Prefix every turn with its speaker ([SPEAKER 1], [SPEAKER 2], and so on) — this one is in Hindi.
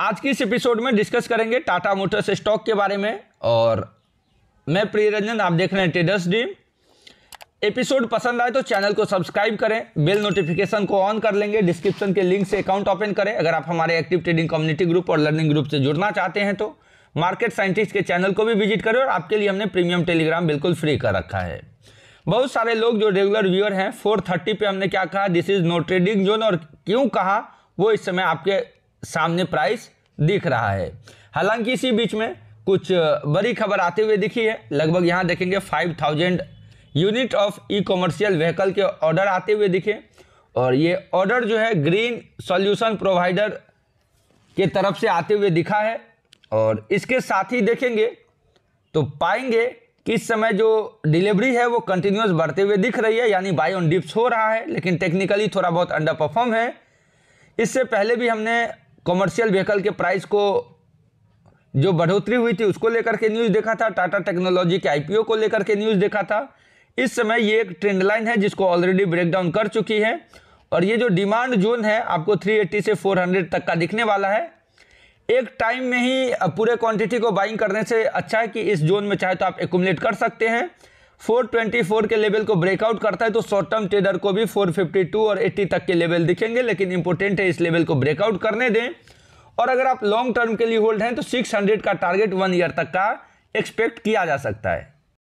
[SPEAKER 1] आज की इस एपिसोड में डिस्कस करेंगे टाटा मोटर्स स्टॉक के बारे में और मैं प्रिय रंजन आप देख रहे हैं ट्रेडर्स डीम एपिसोड पसंद आए तो चैनल को सब्सक्राइब करें बेल नोटिफिकेशन को ऑन कर लेंगे डिस्क्रिप्शन के लिंक से अकाउंट ओपन करें अगर आप हमारे एक्टिव ट्रेडिंग कम्युनिटी ग्रुप और लर्निंग ग्रुप से जुड़ना चाहते हैं तो मार्केट साइंटिस्ट के चैनल को भी विजिट करें और आपके लिए हमने प्रीमियम टेलीग्राम बिल्कुल फ्री कर रखा है बहुत सारे लोग जो रेगुलर व्यूअर हैं 430 पे हमने क्या कहा this is no trading zone और क्यों कहा वो इस समय आपके सामने प्राइस दिख रहा है हालांकि इसी बीच में कुछ बड़ी खबर आते हुए दिखी है लगभग यहाँ देखेंगे five thousand unit of E commercial vehicle के ऑर्डर आते हुए दिखे और ये ऑर्डर जो है ग्रीन सॉल्यूशन प्रोवाइडर के तरफ से आते हुए दिखा है और इसके साथ ही देखेंगे तो पाएंगे कि इस समय जो डिलीवरी है वो कंटिन्यूस बढ़ते हुए दिख रही है यानी बाई ऑन डिप्स हो रहा है लेकिन टेक्निकली थोड़ा बहुत अंडर परफॉर्म है इससे पहले भी हमने कॉमर्शियल व्हीकल के प्राइस को जो बढ़ोतरी हुई थी उसको लेकर के न्यूज़ देखा था टाटा टेक्नोलॉजी के आईपीओ को लेकर के न्यूज़ देखा था इस समय ये एक ट्रेंड लाइन है जिसको ऑलरेडी ब्रेकडाउन कर चुकी है और ये जो डिमांड जोन है आपको 380 से 400 तक का दिखने वाला है एक टाइम में ही पूरे क्वांटिटी को बाइंग करने से अच्छा है कि इस जोन में चाहे तो आप एकुमलेट कर सकते हैं 424 के लेवल को ब्रेकआउट करता है तो शॉर्ट टर्म ट्रेडर को भी 452 और 80 तक के लेवल दिखेंगे लेकिन इंपॉर्टेंट है इस लेवल को ब्रेकआउट करने दें और अगर आप लॉन्ग टर्म के लिए होल्ड हैं तो 600 का टारगेट वन ईयर तक का एक्सपेक्ट किया जा सकता है